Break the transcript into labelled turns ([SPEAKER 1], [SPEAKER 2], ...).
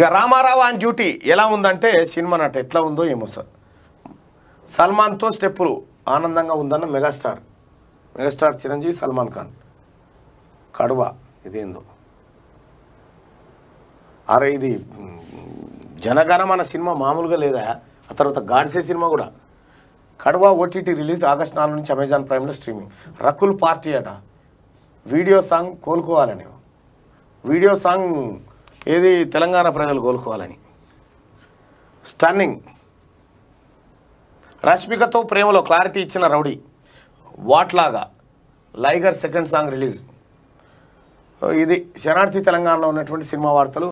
[SPEAKER 1] ఇక రామారావు అని డ్యూటీ ఎలా ఉందంటే సినిమా నాట ఎట్లా ఉందో ఏమో సార్ సల్మాన్తో స్టెప్పులు ఆనందంగా ఉందన్న మెగాస్టార్ మెగాస్టార్ చిరంజీవి సల్మాన్ ఖాన్ కడువ ఇదేందో అరే ఇది జనగణమన సినిమా మామూలుగా లేదా ఆ తర్వాత గాడ్సే సినిమా కూడా కడువ ఓటీటీ రిలీజ్ ఆగస్ట్ నాలుగు నుంచి అమెజాన్ ప్రైమ్లో స్ట్రీమింగ్ రకుల్ పార్టీ అట వీడియో సాంగ్ కోలుకోవాలని వీడియో సాంగ్ ఇది తెలంగాణ ప్రజలు కోలుకోవాలని స్టన్నింగ్ రష్మికతో ప్రేమలో క్లారిటీ ఇచ్చిన రౌడీ వాట్లాగా లైగర్ సెకండ్ సాంగ్ రిలీజ్ ఇది శరణార్థి తెలంగాణలో ఉన్నటువంటి సినిమా వార్తలు